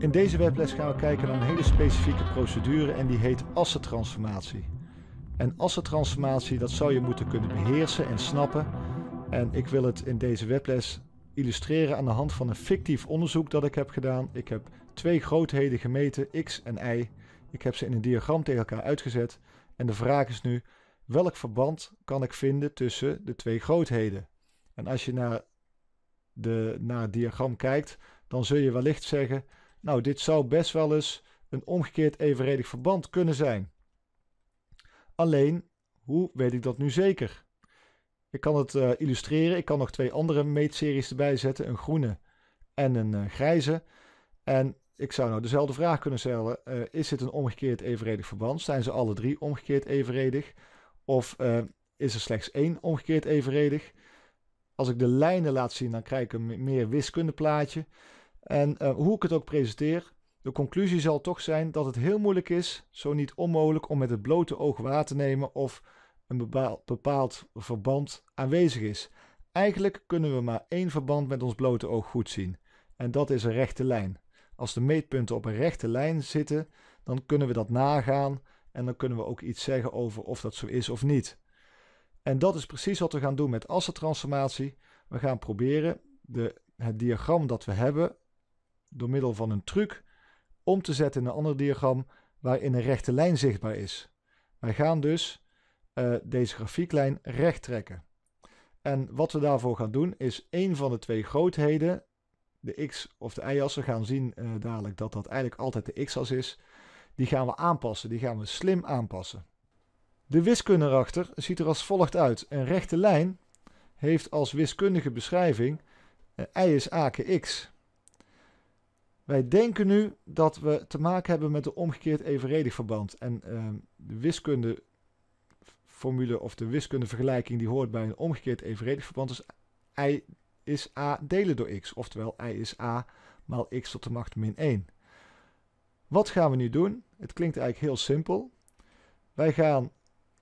In deze webles gaan we kijken naar een hele specifieke procedure en die heet assentransformatie. En assentransformatie, dat zou je moeten kunnen beheersen en snappen. En ik wil het in deze webles illustreren aan de hand van een fictief onderzoek dat ik heb gedaan. Ik heb twee grootheden gemeten, x en y. Ik heb ze in een diagram tegen elkaar uitgezet. En de vraag is nu, welk verband kan ik vinden tussen de twee grootheden? En als je naar, de, naar het diagram kijkt, dan zul je wellicht zeggen nou, dit zou best wel eens een omgekeerd evenredig verband kunnen zijn. Alleen, hoe weet ik dat nu zeker? Ik kan het eh, illustreren. Ik kan nog twee andere meetseries erbij zetten: een groene en een eh, grijze. En ik zou nou dezelfde vraag kunnen stellen: eh, is dit een omgekeerd evenredig verband? Zijn ze alle drie omgekeerd evenredig? Of is er slechts één omgekeerd evenredig? Als ik de lijnen laat zien, dan krijg ik een meer wiskundeplaatje. En eh, hoe ik het ook presenteer, de conclusie zal toch zijn dat het heel moeilijk is, zo niet onmogelijk, om met het blote oog waar te nemen of een bepaald verband aanwezig is. Eigenlijk kunnen we maar één verband met ons blote oog goed zien. En dat is een rechte lijn. Als de meetpunten op een rechte lijn zitten, dan kunnen we dat nagaan en dan kunnen we ook iets zeggen over of dat zo is of niet. En dat is precies wat we gaan doen met assetransformatie. We gaan proberen de, het diagram dat we hebben door middel van een truc om te zetten in een ander diagram waarin een rechte lijn zichtbaar is. Wij gaan dus eh, deze grafieklijn recht trekken. En wat we daarvoor gaan doen is één van de twee grootheden, de x- of de y-as, we gaan zien eh, dadelijk dat dat eigenlijk altijd de x-as is, die gaan we aanpassen, die gaan we slim aanpassen. De wiskunde erachter ziet er als volgt uit. Een rechte lijn heeft als wiskundige beschrijving eh, y is a keer x. Wij denken nu dat we te maken hebben met een omgekeerd evenredig verband. En ehm, de wiskundeformule of de wiskundevergelijking die hoort bij een omgekeerd evenredig verband is dus I is A delen door X. Oftewel I is A maal X tot de macht min 1. Wat gaan we nu doen? Het klinkt eigenlijk heel simpel. Wij gaan,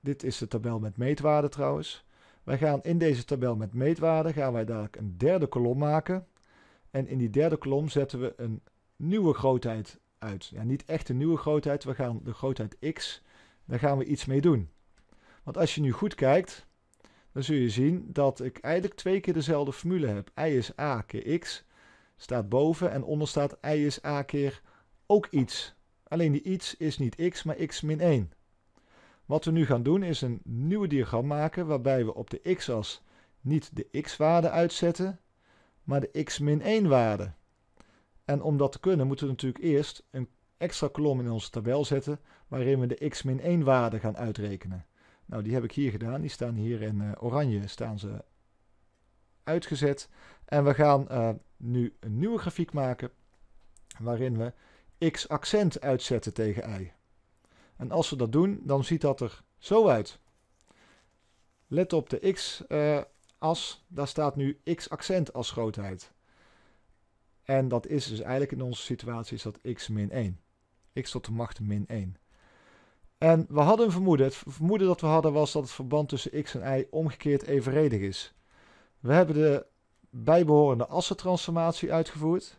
dit is de tabel met meetwaarden trouwens. Wij gaan in deze tabel met meetwaarden gaan wij dadelijk een derde kolom maken. En in die derde kolom zetten we een nieuwe grootheid uit. Ja, niet echt een nieuwe grootheid, we gaan de grootheid x, daar gaan we iets mee doen. Want als je nu goed kijkt, dan zul je zien dat ik eigenlijk twee keer dezelfde formule heb. i is a keer x, staat boven en onder staat i is a keer ook iets. Alleen die iets is niet x, maar x min 1. Wat we nu gaan doen is een nieuwe diagram maken waarbij we op de x-as niet de x-waarde uitzetten, maar de x min 1 waarde. En om dat te kunnen moeten we natuurlijk eerst een extra kolom in onze tabel zetten waarin we de x-1 waarde gaan uitrekenen. Nou, die heb ik hier gedaan. Die staan hier in eh, oranje staan ze uitgezet. En we gaan eh, nu een nieuwe grafiek maken waarin we x accent uitzetten tegen y. En als we dat doen, dan ziet dat er zo uit. Let op de x-as, eh, daar staat nu x accent als grootheid. En dat is dus eigenlijk in onze situatie is dat x min 1. x tot de macht min 1. En we hadden een vermoeden. Het vermoeden dat we hadden was dat het verband tussen x en y omgekeerd evenredig is. We hebben de bijbehorende assentransformatie uitgevoerd.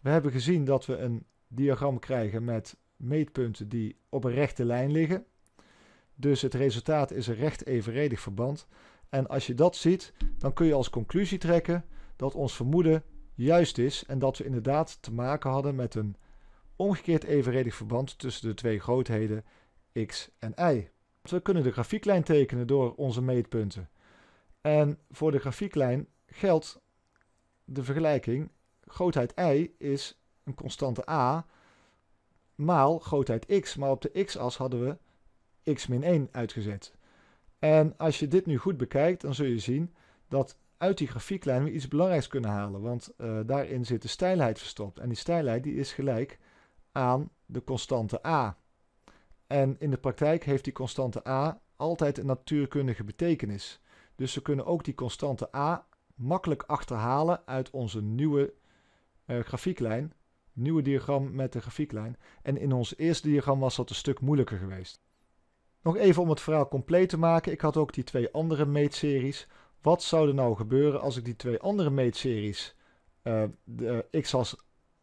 We hebben gezien dat we een diagram krijgen met meetpunten die op een rechte lijn liggen. Dus het resultaat is een recht evenredig verband. En als je dat ziet, dan kun je als conclusie trekken dat ons vermoeden juist is en dat we inderdaad te maken hadden met een omgekeerd evenredig verband tussen de twee grootheden x en y. We kunnen de grafieklijn tekenen door onze meetpunten. En voor de grafieklijn geldt de vergelijking grootheid y is een constante a maal grootheid x, maar op de x-as hadden we x-1 uitgezet. En als je dit nu goed bekijkt, dan zul je zien dat uit die grafieklijn we iets belangrijks kunnen halen. Want eh, daarin zit de stijlheid verstopt. En die stijlheid die is gelijk aan de constante a. En in de praktijk heeft die constante a altijd een natuurkundige betekenis. Dus we kunnen ook die constante a makkelijk achterhalen uit onze nieuwe eh, grafieklijn. Nieuwe diagram met de grafieklijn. En in ons eerste diagram was dat een stuk moeilijker geweest. Nog even om het verhaal compleet te maken. Ik had ook die twee andere meetseries. Wat zou er nou gebeuren als ik die twee andere meetseries uh, de eh, x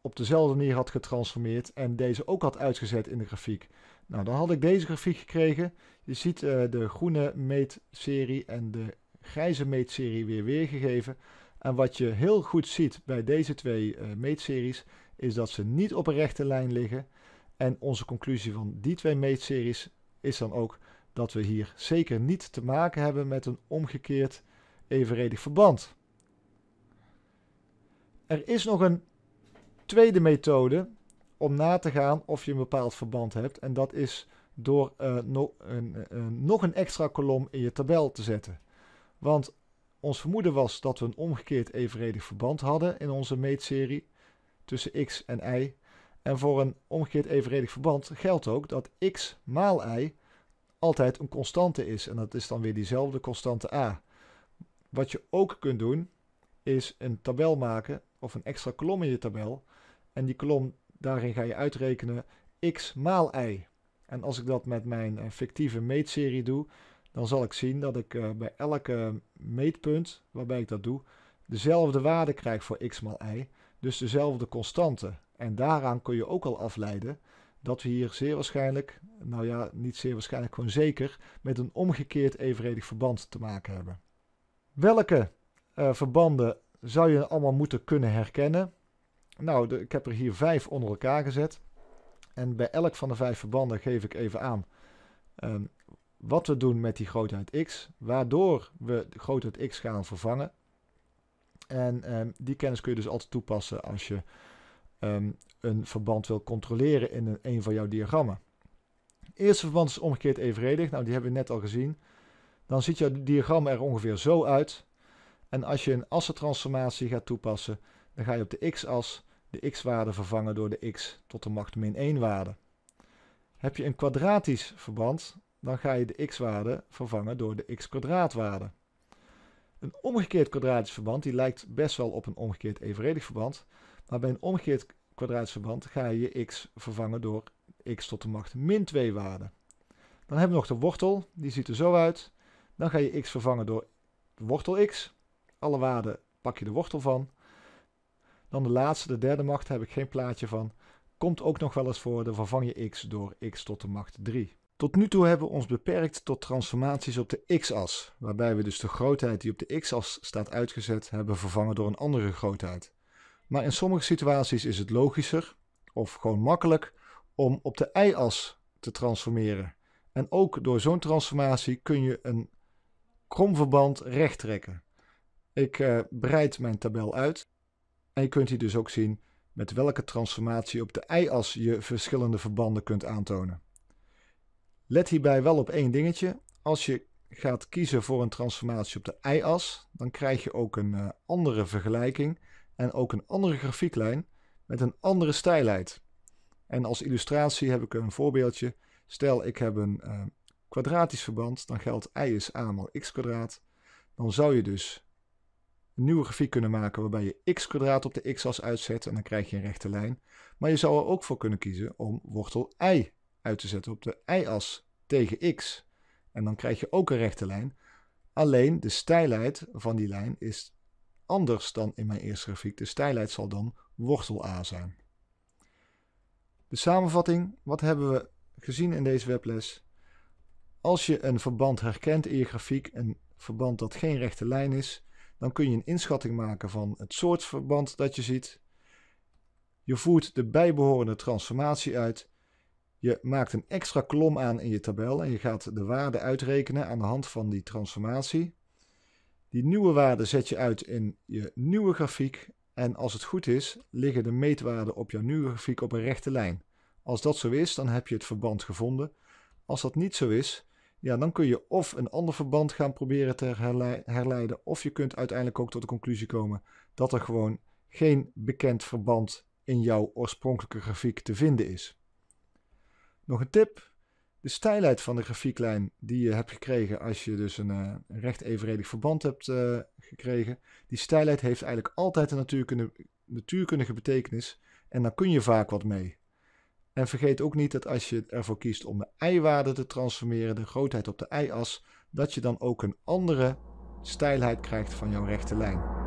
op dezelfde manier had getransformeerd en deze ook had uitgezet in de grafiek? Nou, dan had ik deze grafiek gekregen. Je ziet eh, de groene meetserie en de grijze meetserie weer weergegeven. En wat je heel goed ziet bij deze twee meetseries is dat ze niet op een rechte lijn liggen. En onze conclusie van die twee meetseries is dan ook dat we hier zeker niet te maken hebben met een omgekeerd evenredig verband. Er is nog een tweede methode om na te gaan of je een bepaald verband hebt. En dat is door eh, eh, een, nog een extra kolom in je tabel te zetten. Want ons vermoeden was dat we een omgekeerd evenredig verband hadden in onze meetserie tussen x en y. En voor een omgekeerd evenredig verband geldt ook dat x maal y altijd een constante is. En dat is dan weer diezelfde constante a. Wat je ook kunt doen, is een tabel maken of een extra kolom in je tabel. En die kolom, daarin ga je uitrekenen x maal y. En als ik dat met mijn eh, fictieve meetserie doe, dan zal ik zien dat ik eh, bij elke meetpunt waarbij ik dat doe, dezelfde waarde krijg voor x maal y. Dus dezelfde constante. En daaraan kun je ook al afleiden dat we hier zeer waarschijnlijk, nou ja, niet zeer waarschijnlijk, gewoon zeker, met een omgekeerd evenredig verband te maken hebben. Welke eh, verbanden zou je allemaal moeten kunnen herkennen? Nou, ik heb er hier vijf onder elkaar gezet. En bij elk van de vijf verbanden geef ik even aan ehm, wat we doen met die grootheid x, waardoor we de grootheid x gaan vervangen. En ehm, die kennis kun je dus altijd toepassen als je ehm, een verband wil controleren in een, een van jouw diagrammen. Eerste verband is omgekeerd evenredig. Nou, die hebben we net al gezien dan ziet jouw diagram er ongeveer zo uit. En als je een assentransformatie gaat toepassen, dan ga je op de x-as de x-waarde vervangen door de x tot de macht min 1 waarde. Heb je een kwadratisch verband, dan ga je de x-waarde vervangen door de x waarde. Een omgekeerd kwadratisch verband, die lijkt best wel op een omgekeerd evenredig verband, maar bij een omgekeerd kwadratisch verband ga je je x vervangen door x tot de macht min 2 waarde. Dan hebben we nog de wortel, die ziet er zo uit. Dan ga je x vervangen door wortel x. Alle waarden pak je de wortel van. Dan de laatste, de derde macht, daar heb ik geen plaatje van. Komt ook nog wel eens voor, dan vervang je x door x tot de macht 3. Tot nu toe hebben we ons beperkt tot transformaties op de x-as, waarbij we dus de grootheid die op de x-as staat uitgezet hebben vervangen door een andere grootheid. Maar in sommige situaties is het logischer, of gewoon makkelijk, om op de y-as te transformeren. En ook door zo'n transformatie kun je een kromverband recht trekken. Ik eh, breid mijn tabel uit en je kunt hier dus ook zien met welke transformatie op de y-as je verschillende verbanden kunt aantonen. Let hierbij wel op één dingetje. Als je gaat kiezen voor een transformatie op de y-as, dan krijg je ook een eh, andere vergelijking en ook een andere grafieklijn met een andere stijlheid. En als illustratie heb ik een voorbeeldje. Stel ik heb een uh, kwadratisch verband, dan geldt i is a maal x kwadraat. Dan zou je dus een nieuwe grafiek kunnen maken waarbij je x kwadraat op de x-as uitzet en dan krijg je een rechte lijn. Maar je zou er ook voor kunnen kiezen om wortel i uit te zetten op de y-as tegen x. En dan krijg je ook een rechte lijn. Alleen de stijlheid van die lijn is anders dan in mijn eerste grafiek. De stijlheid zal dan wortel a zijn. De samenvatting, wat hebben we gezien in deze webles? Als je een verband herkent in je grafiek, een verband dat geen rechte lijn is, dan kun je een inschatting maken van het soort verband dat je ziet. Je voert de bijbehorende transformatie uit. Je maakt een extra kolom aan in je tabel en je gaat de waarde uitrekenen aan de hand van die transformatie. Die nieuwe waarde zet je uit in je nieuwe grafiek en als het goed is liggen de meetwaarden op jouw nieuwe grafiek op een rechte lijn. Als dat zo is, dan heb je het verband gevonden. Als dat niet zo is, ja, dan kun je of een ander verband gaan proberen te herleiden, of je kunt uiteindelijk ook tot de conclusie komen dat er gewoon geen bekend verband in jouw oorspronkelijke grafiek te vinden is. Nog een tip. De stijlheid van de grafieklijn die je hebt gekregen als je dus een, eh, recht evenredig verband hebt eh, gekregen, die stijlheid heeft eigenlijk altijd een natuurkundige, natuurkundige betekenis en daar kun je vaak wat mee. En vergeet ook niet dat als je ervoor kiest om de y-waarde te transformeren, de grootheid op de i as dat je dan ook een andere stijlheid krijgt van jouw rechte lijn.